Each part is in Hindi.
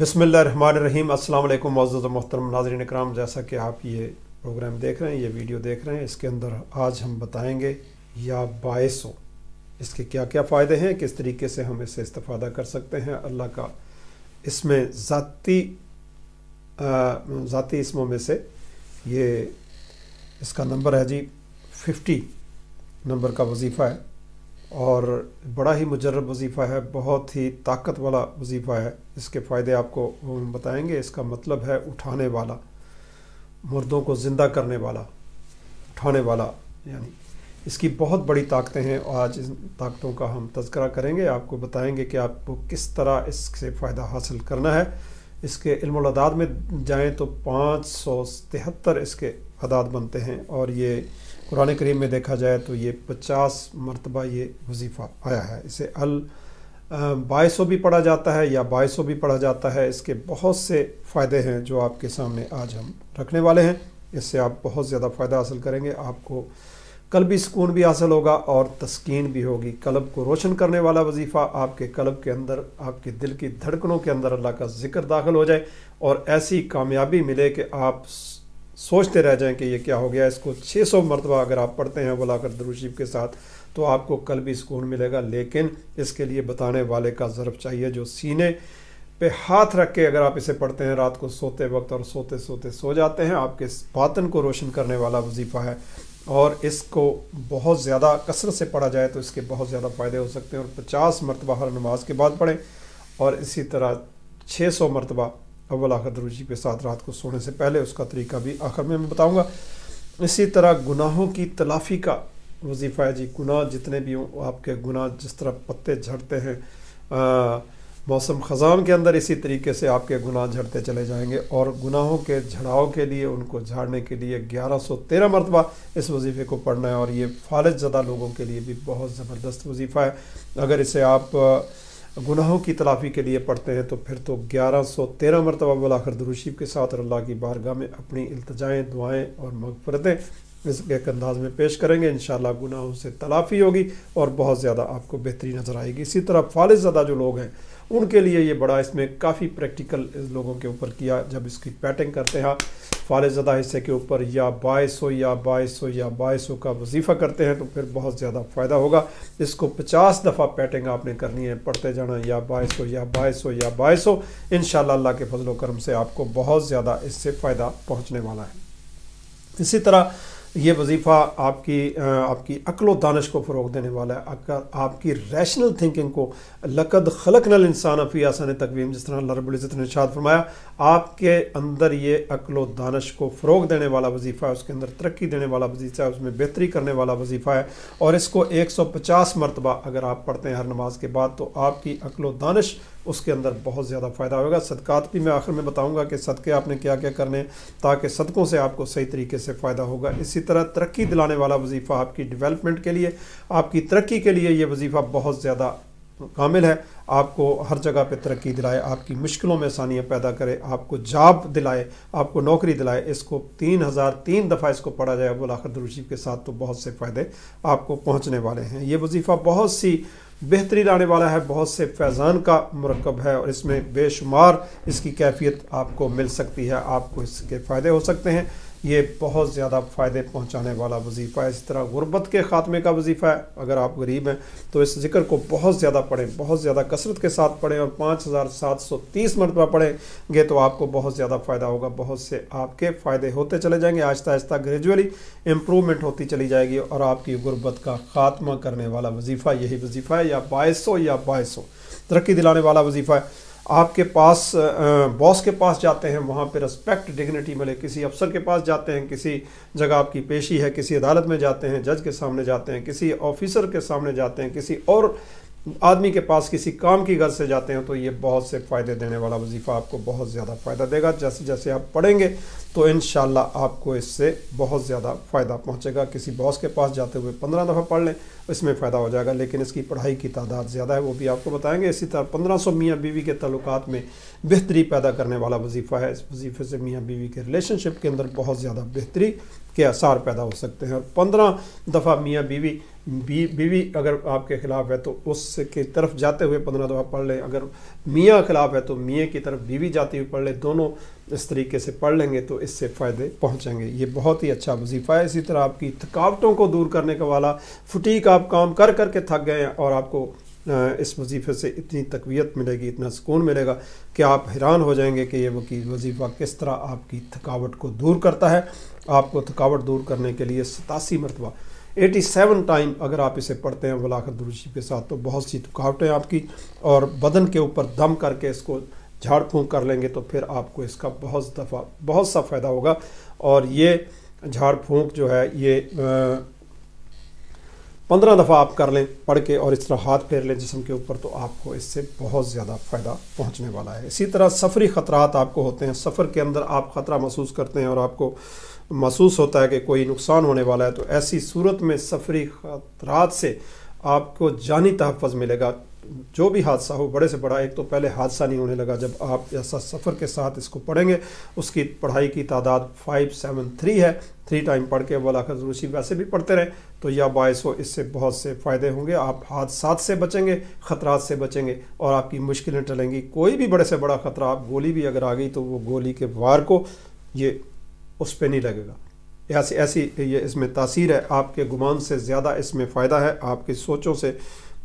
बसमिल रहीम अल्लाम मौजूद मोहतरम नाजरन कराम जैसा कि आप ये प्रोग्राम देख रहे हैं ये वीडियो देख रहे हैं इसके अंदर आज हम बताएंगे या हो इसके क्या क्या फ़ायदे हैं किस तरीके से हम इससे इस्ता कर सकते हैं अल्लाह का इसमें ज़ाती ज़ाती इसमों में से ये इसका नंबर है जी फिफ्टी नंबर का वजीफ़ा है और बड़ा ही मुजरब वजीफ़ा है बहुत ही ताकत वाला वजीफ़ा है इसके फ़ायदे आपको बताएंगे इसका मतलब है उठाने वाला मुर्दों को ज़िंदा करने वाला उठाने वाला यानी इसकी बहुत बड़ी ताकतें हैं आज इन ताकतों का हम तस्करा करेंगे आपको बताएंगे कि आपको किस तरह इससे फ़ायदा हासिल करना है इसके इल्मदाद में जाएँ तो पाँच सौ तिहत्तर इसके अदाद बनते हैं और ये कुरान करीम में देखा जाए तो ये पचास मरतबा ये वजीफ़ा आया है इसे अल बायसो भी पढ़ा जाता है या बायसो भी पढ़ा जाता है इसके बहुत से फ़ायदे हैं जो आपके सामने आज हम रखने वाले हैं इससे आप बहुत ज़्यादा फ़ायदा हासिल करेंगे आपको कल भी सुकून भी हासिल होगा और तस्कीन भी होगी कलब को रोशन करने वाला वजीफ़ा आपके कलब के अंदर आपके दिल की धड़कनों के अंदर अल्लाह का जिक्र दाखिल हो जाए और ऐसी कामयाबी मिले कि आप सोचते रह जाएं कि ये क्या हो गया इसको 600 सौ मरतबा अगर आप पढ़ते हैं बुलाकर दरुशीफ के साथ तो आपको कल भी सुकून मिलेगा लेकिन इसके लिए बताने वाले का ज़रफ़ चाहिए जो सीने पे हाथ रख के अगर आप इसे पढ़ते हैं रात को सोते वक्त और सोते सोते सो जाते हैं आपके बातन को रोशन करने वाला वजीफ़ा है और इसको बहुत ज़्यादा कसरत से पढ़ा जाए तो इसके बहुत ज़्यादा फ़ायदे हो सकते हैं और पचास मरतबा हर नमाज के बाद पढ़ें और इसी तरह छः सौ मरतबा अव्वल आखिर दरुजी के साथ रात को सोने से पहले उसका तरीका भी आखिर में मैं बताऊँगा इसी तरह गुनाहों की तलाफ़ी का वजीफ़ा है जी गुनाह जितने भी हों आपके गुनाह जिस तरह पत्ते झड़ते हैं मौसम ख़जान के अंदर इसी तरीके से आपके गुनाह झड़ते चले जाएंगे और गुनाहों के झड़ाव के लिए उनको झाड़ने के लिए ग्यारह सौ तेरह मरतबा इस वजीफ़े को पढ़ना है और ये फालज ज़दा लोगों के लिए भी बहुत ज़बरदस्त वजीफ़ा है अगर इसे आप गुनाहों की तलाफ़ी के लिए पढ़ते हैं तो फिर तो ग्यारह सौ तेरह मरतबा बुलाकर दरुशीब के साथ और अल्लाह की बारगाह में अपनी अल्तजाएँ दुआएँ और मगफरतें इस एक अंदाज में पेश करेंगे इन गुनाहों से तलाफ़ी होगी और बहुत ज़्यादा आपको बेहतरी नज़र आएगी इसी तरह फालिज ज़्यादा जो लोग हैं उनके लिए ये बड़ा इसमें काफ़ी प्रैक्टिकल इस लोगों के ऊपर किया जब इसकी पैटिंग करते हैं फाले ज़्यादा हिस्से के ऊपर या बाईस हो या बाईस हो या बाईस हो का वजीफ़ा करते हैं तो फिर बहुत ज़्यादा फ़ायदा होगा इसको पचास दफ़ा पैटिंग आपने करनी है पढ़ते जाना या बाईस हो या बाईस हो या बाईस हो इन अल्लाह के फजलोक्रम से आपको बहुत ज़्यादा इससे फ़ायदा पहुँचने वाला है इसी तरह ये वजीफ़ा आपकी आपकी अक्ल दानश को फ़रोग देने वाला है आपका आपकी रैशनल थिंकिंग को लकद खलक नल इंसान अफी आसान तकवीम जिस तरह रबुल्ज़त ने शाद फरमाया आपके अंदर ये अक्ल दानश को फ़रोग देने वाला वजीफ़ा है उसके अंदर तरक्की देने वाला वजीफ़ा है उसमें बेहतरी करने वाला वजीफ़ा है और इसको एक सौ पचास मरतबा अगर आप पढ़ते हैं हर नमाज के बाद तो आपकी अक्ल दानश उसके अंदर बहुत ज़्यादा फ़ायदा होगा सदक़ात भी मैं आखिर में बताऊँगा कि सदक़े आपने क्या क्या करने ताकि सदक़ों से आपको सही तरीके से फ़ायदा होगा इसी तरह तरक्की दिलाने वाला वजीफ़ा आपकी डेवलपमेंट के लिए आपकी तरक्की के लिए ये वजीफ़ा बहुत ज़्यादा कामिल है आपको हर जगह पे तरक्की दिलाए आपकी मुश्किलों में आसानियाँ पैदा करे आपको जॉब दिलाए आपको नौकरी दिलाए इसको तीन हज़ार तीन दफ़ा इसको पढ़ा जाए अबुल आखिर दुरुशीब के साथ तो बहुत से फ़ायदे आपको पहुँचने वाले हैं ये वजीफ़ा बहुत सी बेहतरी लाने वाला है बहुत से फैज़ान का मरकब है और इसमें बेशुमार इसकी कैफियत आपको मिल सकती है आपको इसके फ़ायदे हो सकते हैं ये बहुत ज़्यादा फ़ायदे पहुँचाने वाला वजीफ़ा है इसी तरह गुरबत के ख़ात्मे का वजीफ़ा है अगर आप गरीब हैं तो इस जिक्र को बहुत ज़्यादा पढ़ें बहुत ज़्यादा कसरत के साथ पढ़ें और पाँच हज़ार सात सौ तीस मरतबा पढ़ेंगे तो आपको बहुत ज़्यादा फ़ायदा होगा बहुत से आपके फ़ायदे होते चले जाएंगे आहिस्ता आहिस्ता ग्रेजुअली इम्प्रूवमेंट होती चली जाएगी और आपकी गुरबत का ख़ात्मा करने वाला वजीफ़ा यही वजीफ़ा है या बाईस सौ या बाईस सौ तरक्की दिलाने वाला वजीफ़ा है आपके पास बॉस के पास जाते हैं वहाँ पे रिस्पेक्ट डिग्निटी मिले किसी अफसर के पास जाते हैं किसी जगह आपकी पेशी है किसी अदालत में जाते हैं जज के सामने जाते हैं किसी ऑफिसर के सामने जाते हैं किसी और आदमी के पास किसी काम की गर्ज से जाते हैं तो ये बहुत से फ़ायदे देने वाला वजीफ़ा आपको बहुत ज़्यादा फ़ायदा देगा जैसे जैसे आप पढ़ेंगे तो इन आपको इससे बहुत ज़्यादा फ़ायदा पहुँचेगा किसी बॉस के पास जाते हुए पंद्रह दफ़ा पढ़ लें इसमें फ़ायदा हो जाएगा लेकिन इसकी पढ़ाई की तादाद ज़्यादा है वो भी आपको बताएंगे इसी तरह पंद्रह सौ मियाँ बीवी के तल्लुकात में बेहतरी पैदा करने वाला वजीफ़ा है इस वजीफ़े से मियाँ बीवी के रिलेशनशिप के अंदर बहुत ज़्यादा बेहतरी के आसार पैदा हो सकते हैं और पंद्रह दफ़ा मियाँ बीवी बी, बीवी अगर आपके ख़िलाफ़ है तो उसके तरफ जाते हुए पंद्रह दफ़ा पढ़ लें अगर मियाँ ख़िलाफ़ है तो मियाँ की तरफ बीवी जाती हुई पढ़ लें दोनों इस तरीके से पढ़ लेंगे तो इससे फ़ायदे पहुँचेंगे ये बहुत ही अच्छा वजीफ़ा है इसी तरह आपकी थकावटों को दूर करने का वाला फुटीक आप काम कर कर के थक गए हैं और आपको इस वजीफ़े से इतनी तकवीत मिलेगी इतना सुकून मिलेगा कि आप हैरान हो जाएंगे कि ये वकील वजीफ़ा किस तरह आपकी थकावट को दूर करता है आपको थकावट दूर करने के लिए सतासी मरतबा एटी सेवन टाइम अगर आप इसे पढ़ते हैं वलाखत दुरुशी के साथ तो बहुत सी थकावटें आपकी और बदन के ऊपर दम करके इसको झाड़ फूँक कर लेंगे तो फिर आपको इसका बहुत दफ़ा बहुत सा फ़ायदा होगा और ये झाड़ फूँक जो है ये आ, पंद्रह दफ़ा आप कर लें पढ़ के और इस तरह हाथ फेर लें जिसम के ऊपर तो आपको इससे बहुत ज़्यादा फ़ायदा पहुंचने वाला है इसी तरह सफ़री ख़तरात आपको होते हैं सफ़र के अंदर आप ख़तरा महसूस करते हैं और आपको महसूस होता है कि कोई नुकसान होने वाला है तो ऐसी सूरत में सफ़री ख़तरात से आपको जानी तहफ़ मिलेगा जो भी हादसा हो बड़े से बड़ा एक तो पहले हादसा नहीं होने लगा जब आप ऐसा सफ़र के साथ इसको पढ़ेंगे उसकी पढ़ाई की तादाद फाइव सेवन थ्री है थ्री टाइम पढ़ के वलाखत रूसी वैसे भी पढ़ते रहें तो यह बायस हो इससे बहुत से फ़ायदे होंगे आप हादसा से बचेंगे ख़तरात से बचेंगे और आपकी मुश्किलें टलेंगी कोई भी बड़े से बड़ा ख़तरा आप गोली भी अगर आ गई तो वो गोली के वार को ये उस पर नहीं लगेगा ऐसी ऐसी ये इसमें तासीर है आपके गुमान से ज़्यादा इसमें फ़ायदा है आपकी सोचों से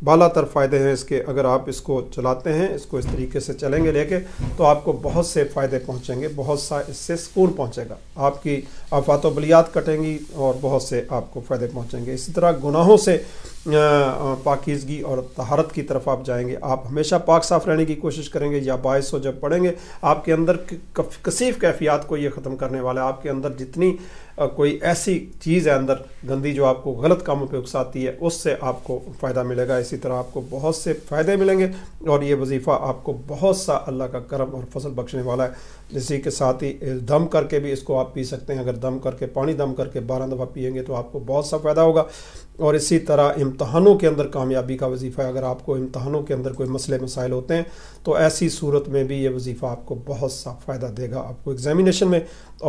बाला तर फ़ायदे हैं इसके अगर आप इसको चलाते हैं इसको इस तरीके से चलेंगे लेके तो आपको बहुत से फ़ायदे पहुंचेंगे बहुत सा इससे सुकून पहुंचेगा आपकी आफात बलियात कटेंगी और बहुत से आपको फ़ायदे पहुंचेंगे इसी तरह गुनाहों से पाकिजगी और तहारत की तरफ आप जाएंगे आप हमेशा पाक साफ रहने की कोशिश करेंगे या बायस हो जब पढ़ेंगे आपके अंदर कसीफ़ कैफियात को ये ख़त्म करने वाला है आपके अंदर जितनी कोई ऐसी चीज़ है अंदर गंदी जो आपको गलत कामों पे उकसाती है उससे आपको फ़ायदा मिलेगा इसी तरह आपको बहुत से फ़ायदे मिलेंगे और ये वजीफ़ा आपको बहुत सा अल्लाह का करम और फसल बख्शने वाला है इसी के साथ ही दम करके भी इसको आप पी सकते हैं अगर दम करके पानी दम करके बारह दफ़ा पियेंगे तो आपको बहुत सा फ़ायदा होगा और इसी तरह इम्तहानों के अंदर कामयाबी का वजीफ़ा है अगर आपको इम्तहानों के अंदर कोई मसले मसाइल होते हैं तो ऐसी सूरत में भी ये वजीफ़ा आपको बहुत सा फ़ायदा देगा आपको एग्ज़ामिनेशन में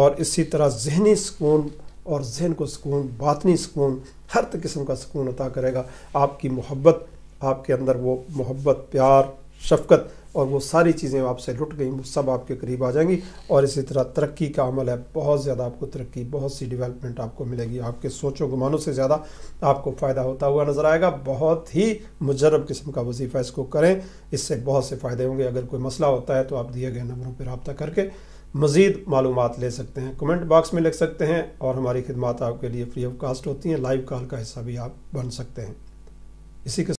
और इसी तरह जहनी सुकून सुकून और जहन को सुकून बातनी सुकून हर किस्म का सुकून अता करेगा आपकी मोहब्बत आपके अंदर वो मोहब्बत प्यार शफकत और वो सारी चीज़ें आपसे लुट गई वो सब आपके करीब आ जाएंगी और इसी तरह तरक्की का अमल है बहुत ज़्यादा आपको तरक्की बहुत सी डेवलपमेंट आपको मिलेगी आपके सोचों गुमानों से ज़्यादा आपको फ़ायदा होता हुआ नज़र आएगा बहुत ही मुजरब किस्म का वजीफ़ा इसको करें इससे बहुत से फ़ायदे होंगे अगर कोई मसला होता है तो आप दिए गए नंबरों पर रबता करके मज़ीद मालूम ले सकते हैं कमेंट बॉक्स में लिख सकते हैं और हमारी खिदमत आपके लिए फ्री ऑफ कास्ट होती हैं लाइव कॉल का हिस्सा भी आप बन सकते हैं इसी के